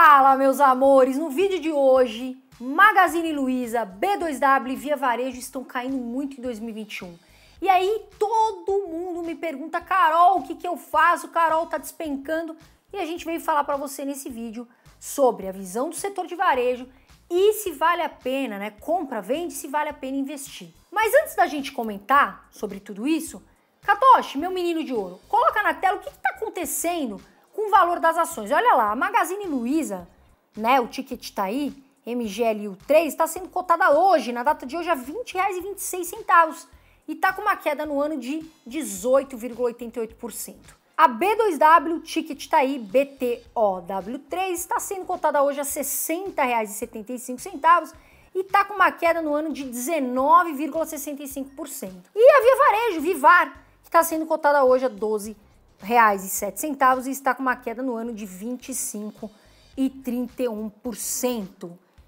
Fala, meus amores! No vídeo de hoje, Magazine Luiza, B2W e Via Varejo estão caindo muito em 2021. E aí todo mundo me pergunta, Carol, o que, que eu faço? Carol tá despencando. E a gente veio falar para você nesse vídeo sobre a visão do setor de varejo e se vale a pena, né? Compra, vende, se vale a pena investir. Mas antes da gente comentar sobre tudo isso, Katoshi, meu menino de ouro, coloca na tela o que está acontecendo o valor das ações. Olha lá, a Magazine Luiza, né, o ticket tá aí, MGLU3, está sendo cotada hoje, na data de hoje, a R$ 20,26 e está com uma queda no ano de 18,88%. A B2W, ticket tá aí, BTOW3, está sendo cotada hoje a R$ 60,75 e está com uma queda no ano de 19,65%. E a Via Varejo, Vivar, que está sendo cotada hoje a 12. R$28,07 e está com uma queda no ano de 25 e 31%.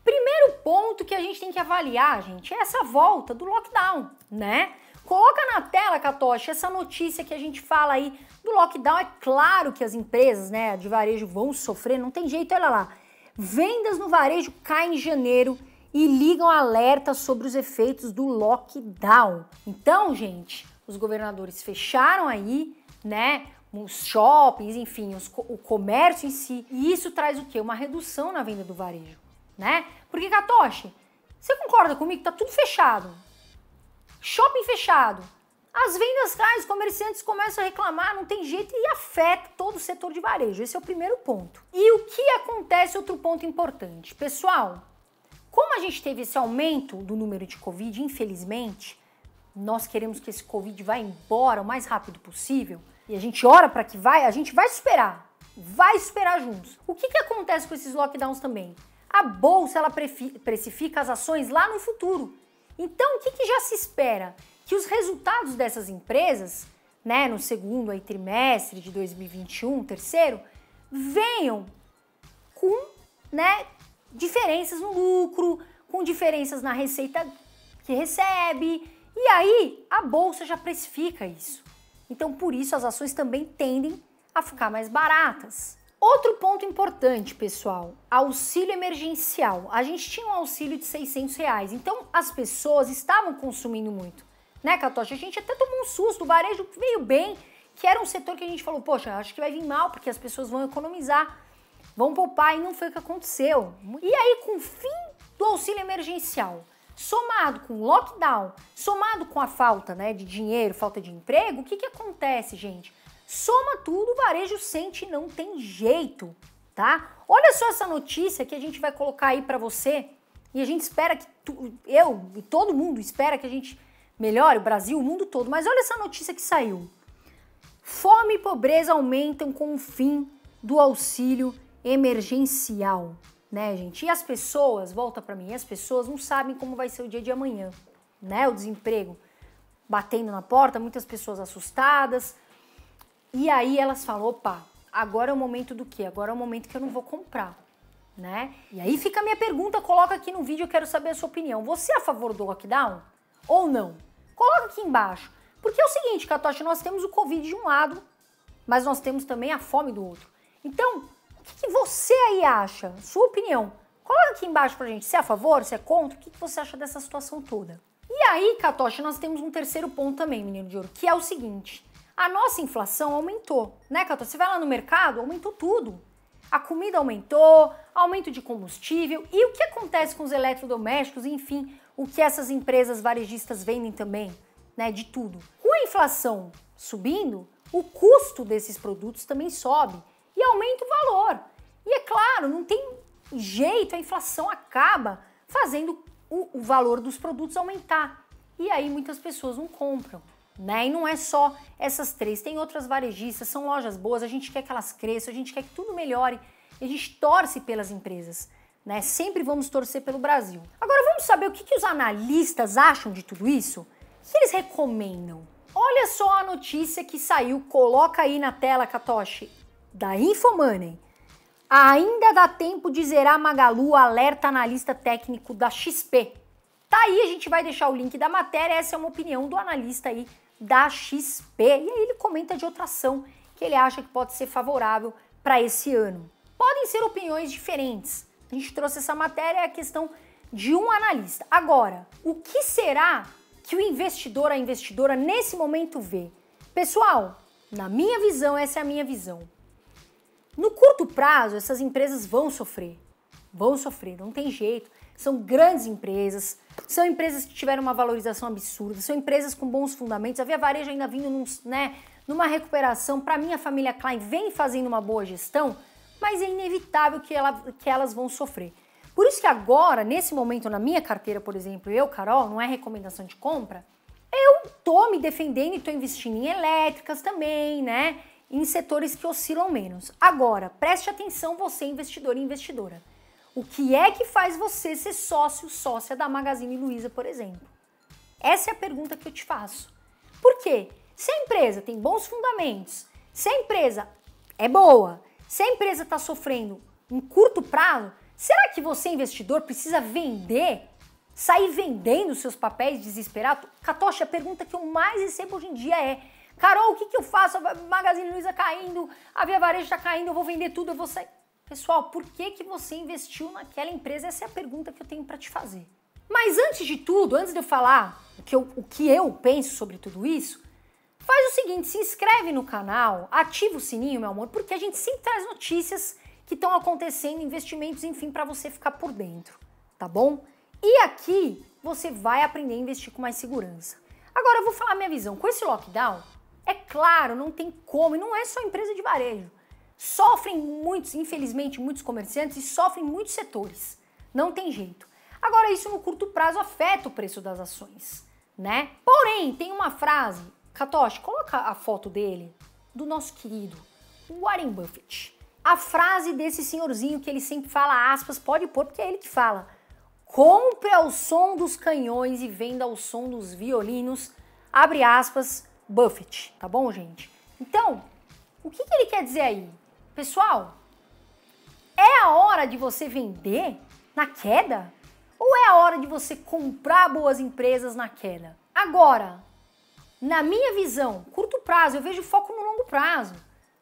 Primeiro ponto que a gente tem que avaliar, gente, é essa volta do lockdown, né? Coloca na tela, Catoche, essa notícia que a gente fala aí do lockdown. É claro que as empresas né, de varejo vão sofrer, não tem jeito, olha lá. Vendas no varejo caem em janeiro e ligam alerta sobre os efeitos do lockdown. Então, gente, os governadores fecharam aí, né? os shoppings, enfim, os, o comércio em si. E isso traz o quê? Uma redução na venda do varejo, né? Porque, Katoshi, você concorda comigo? Tá tudo fechado. Shopping fechado. As vendas caem, ah, os comerciantes começam a reclamar, não tem jeito e afeta todo o setor de varejo. Esse é o primeiro ponto. E o que acontece? Outro ponto importante. Pessoal, como a gente teve esse aumento do número de Covid, infelizmente, nós queremos que esse Covid vá embora o mais rápido possível e a gente ora para que vai, a gente vai superar. Vai superar juntos. O que, que acontece com esses lockdowns também? A bolsa ela precifica as ações lá no futuro. Então, o que, que já se espera? Que os resultados dessas empresas, né, no segundo aí, trimestre de 2021, terceiro, venham com né, diferenças no lucro, com diferenças na receita que recebe. E aí a bolsa já precifica isso. Então, por isso, as ações também tendem a ficar mais baratas. Outro ponto importante, pessoal, auxílio emergencial. A gente tinha um auxílio de 600 reais, então as pessoas estavam consumindo muito. Né, Catocha? A gente até tomou um susto, o varejo veio bem, que era um setor que a gente falou, poxa, acho que vai vir mal, porque as pessoas vão economizar, vão poupar, e não foi o que aconteceu. E aí, com o fim do auxílio emergencial, Somado com o lockdown, somado com a falta né, de dinheiro, falta de emprego, o que, que acontece, gente? Soma tudo, o varejo sente não tem jeito, tá? Olha só essa notícia que a gente vai colocar aí para você e a gente espera que tu, eu e todo mundo espera que a gente melhore, o Brasil, o mundo todo. Mas olha essa notícia que saiu. Fome e pobreza aumentam com o fim do auxílio emergencial né, gente? E as pessoas, volta para mim, as pessoas não sabem como vai ser o dia de amanhã, né? O desemprego batendo na porta, muitas pessoas assustadas. E aí elas falam: opa, agora é o momento do quê? Agora é o momento que eu não vou comprar, né? E aí fica a minha pergunta, coloca aqui no vídeo, eu quero saber a sua opinião. Você é a favor do lockdown ou não? Coloca aqui embaixo. Porque é o seguinte, Catoche, nós temos o Covid de um lado, mas nós temos também a fome do outro. Então, que, que você aí acha? Sua opinião. Coloca aqui embaixo pra gente se é a favor, se é contra, o que, que você acha dessa situação toda. E aí, Katoshi, nós temos um terceiro ponto também, menino de ouro, que é o seguinte. A nossa inflação aumentou, né, Katoshi? Você vai lá no mercado, aumentou tudo. A comida aumentou, aumento de combustível. E o que acontece com os eletrodomésticos, enfim, o que essas empresas varejistas vendem também, né, de tudo. Com a inflação subindo, o custo desses produtos também sobe aumenta o valor. E é claro, não tem jeito, a inflação acaba fazendo o, o valor dos produtos aumentar. E aí muitas pessoas não compram. Né? E não é só essas três, tem outras varejistas, são lojas boas, a gente quer que elas cresçam, a gente quer que tudo melhore, a gente torce pelas empresas, né? Sempre vamos torcer pelo Brasil. Agora vamos saber o que, que os analistas acham de tudo isso? O que eles recomendam? Olha só a notícia que saiu, coloca aí na tela, Katoshi da Infomoney. Ainda dá tempo de zerar Magalu, alerta analista técnico da XP. Tá aí, a gente vai deixar o link da matéria, essa é uma opinião do analista aí da XP. E aí ele comenta de outra ação que ele acha que pode ser favorável para esse ano. Podem ser opiniões diferentes. A gente trouxe essa matéria, é a questão de um analista. Agora, o que será que o investidor, a investidora, nesse momento vê? Pessoal, na minha visão, essa é a minha visão. No curto prazo, essas empresas vão sofrer. Vão sofrer, não tem jeito. São grandes empresas, são empresas que tiveram uma valorização absurda, são empresas com bons fundamentos. A Via Varejo ainda vindo num, né, numa recuperação. Para mim, a família Klein vem fazendo uma boa gestão, mas é inevitável que, ela, que elas vão sofrer. Por isso que agora, nesse momento, na minha carteira, por exemplo, eu, Carol, não é recomendação de compra, eu tô me defendendo e tô investindo em elétricas também, né? em setores que oscilam menos. Agora, preste atenção você investidor e investidora. O que é que faz você ser sócio, sócia da Magazine Luiza, por exemplo? Essa é a pergunta que eu te faço. Por quê? Se a empresa tem bons fundamentos, se a empresa é boa, se a empresa está sofrendo um curto prazo, será que você, investidor, precisa vender? Sair vendendo seus papéis desesperado? Catocha, a pergunta que eu mais recebo hoje em dia é: Carol, o que, que eu faço? A Magazine Luiza caindo, a Via Varejo está caindo, eu vou vender tudo, eu vou sair. Pessoal, por que, que você investiu naquela empresa? Essa é a pergunta que eu tenho para te fazer. Mas antes de tudo, antes de eu falar o que eu, o que eu penso sobre tudo isso, faz o seguinte, se inscreve no canal, ativa o sininho, meu amor, porque a gente sempre traz notícias que estão acontecendo, investimentos, enfim, para você ficar por dentro, tá bom? E aqui você vai aprender a investir com mais segurança. Agora eu vou falar minha visão. Com esse lockdown, é claro, não tem como, e não é só empresa de varejo. Sofrem muitos, infelizmente, muitos comerciantes e sofrem muitos setores. Não tem jeito. Agora, isso no curto prazo afeta o preço das ações, né? Porém, tem uma frase, Katoshi, coloca a foto dele, do nosso querido Warren Buffett. A frase desse senhorzinho que ele sempre fala, aspas, pode pôr porque é ele que fala. Compre ao som dos canhões e venda ao som dos violinos, abre aspas, Buffett, tá bom, gente? Então, o que, que ele quer dizer aí? Pessoal, é a hora de você vender na queda? Ou é a hora de você comprar boas empresas na queda? Agora, na minha visão, curto prazo, eu vejo foco no longo prazo.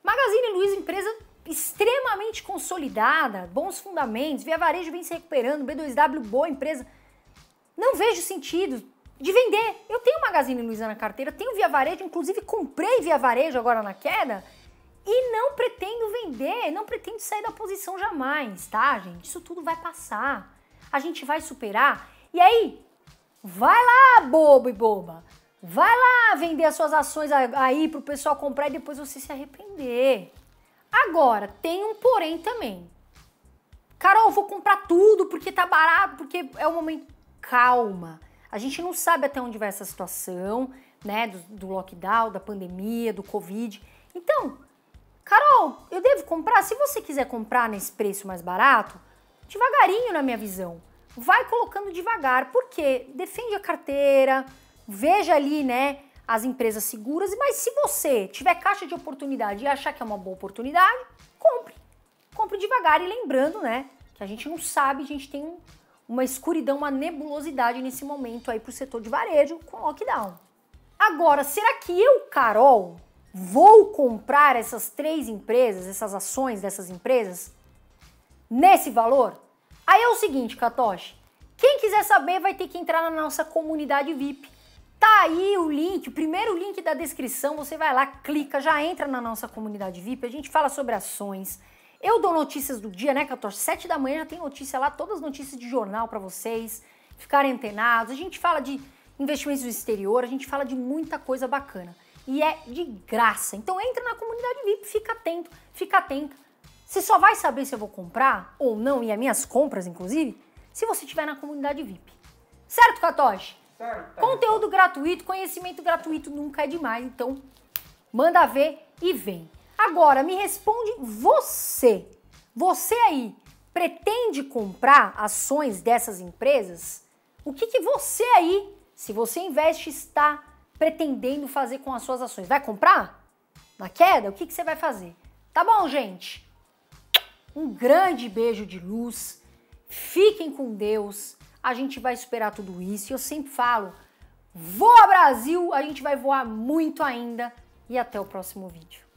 Magazine Luiza, empresa extremamente consolidada, bons fundamentos, Via Varejo vem se recuperando, B2W, boa empresa. Não vejo sentido de vender. Eu tenho Magazine Luiza na carteira, tenho Via Varejo, inclusive comprei Via Varejo agora na queda e não pretendo vender, não pretendo sair da posição jamais, tá, gente? Isso tudo vai passar. A gente vai superar. E aí, vai lá, bobo e boba. Vai lá vender as suas ações aí pro pessoal comprar e depois você se arrepender. Agora, tem um porém também. Carol, vou comprar tudo porque tá barato, porque é o momento. Calma a gente não sabe até onde vai essa situação, né? Do, do lockdown, da pandemia, do Covid. Então, Carol, eu devo comprar? Se você quiser comprar nesse preço mais barato, devagarinho na minha visão. Vai colocando devagar, porque defende a carteira, veja ali, né, as empresas seguras, mas se você tiver caixa de oportunidade e achar que é uma boa oportunidade, compre. Compre devagar e lembrando, né, que a gente não sabe, a gente tem um uma escuridão, uma nebulosidade nesse momento aí para o setor de varejo com lockdown. Agora, será que eu, Carol, vou comprar essas três empresas, essas ações dessas empresas, nesse valor? Aí é o seguinte, Katoshi, quem quiser saber vai ter que entrar na nossa comunidade VIP. Tá aí o link, o primeiro link da descrição, você vai lá, clica, já entra na nossa comunidade VIP, a gente fala sobre ações, eu dou notícias do dia, né, 14? 7 da manhã já tem notícia lá, todas as notícias de jornal para vocês ficarem antenados. A gente fala de investimentos no exterior, a gente fala de muita coisa bacana. E é de graça. Então entra na comunidade VIP, fica atento, fica atento. Você só vai saber se eu vou comprar ou não, e as minhas compras, inclusive, se você estiver na comunidade VIP. Certo, Katoshi? Certo. Conteúdo gratuito, conhecimento gratuito nunca é demais. Então, manda ver e vem. Agora, me responde você. Você aí pretende comprar ações dessas empresas? O que, que você aí, se você investe, está pretendendo fazer com as suas ações? Vai comprar? Na queda? O que, que você vai fazer? Tá bom, gente? Um grande beijo de luz. Fiquem com Deus. A gente vai superar tudo isso. E eu sempre falo: voa Brasil! A gente vai voar muito ainda. E até o próximo vídeo.